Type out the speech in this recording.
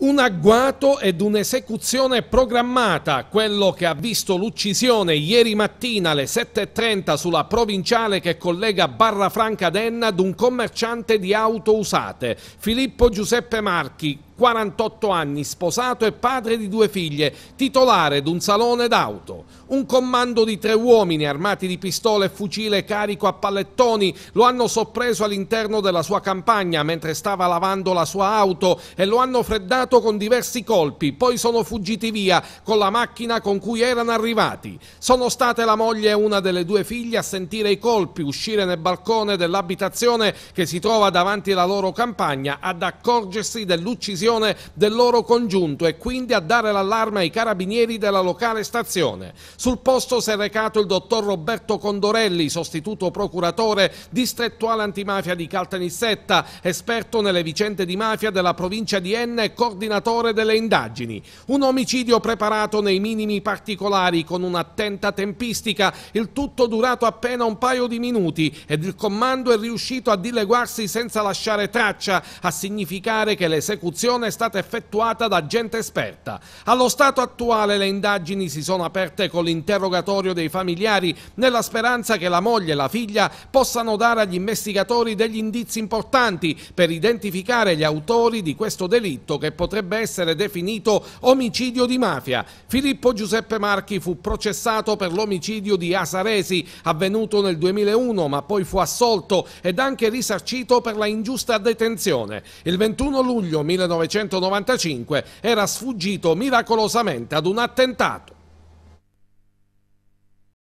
Un agguato ed un'esecuzione programmata, quello che ha visto l'uccisione ieri mattina alle 7.30 sulla provinciale che collega Barra Franca d'Enna ad un commerciante di auto usate. Filippo Giuseppe Marchi, 48 anni, sposato e padre di due figlie, titolare d'un salone d'auto. Un comando di tre uomini armati di pistole e fucile carico a pallettoni lo hanno soppreso all'interno della sua campagna mentre stava lavando la sua auto e lo hanno freddato con diversi colpi, poi sono fuggiti via con la macchina con cui erano arrivati. Sono state la moglie e una delle due figlie a sentire i colpi uscire nel balcone dell'abitazione che si trova davanti alla loro campagna ad accorgersi dell'uccisione l'uccisione del loro congiunto e quindi a dare l'allarme ai carabinieri della locale stazione. Sul posto si è recato il dottor Roberto Condorelli, sostituto procuratore distrettuale antimafia di Caltanissetta, esperto nelle vicende di mafia della provincia di Enne e coordinatore delle indagini. Un omicidio preparato nei minimi particolari con un'attenta tempistica, il tutto durato appena un paio di minuti ed il comando è riuscito a dileguarsi senza lasciare traccia, a significare che l'esecuzione operazione è stata effettuata da gente esperta. Allo stato attuale le indagini si sono aperte con l'interrogatorio dei familiari nella speranza che la moglie e la figlia possano dare agli investigatori degli indizi importanti per identificare gli autori di questo delitto che potrebbe essere definito omicidio di mafia. Filippo Giuseppe Marchi fu processato per l'omicidio di Asaresi avvenuto nel 2001 ma poi fu assolto ed anche risarcito per la ingiusta detenzione. Il 21 luglio 1900 1995 era sfuggito miracolosamente ad un attentato.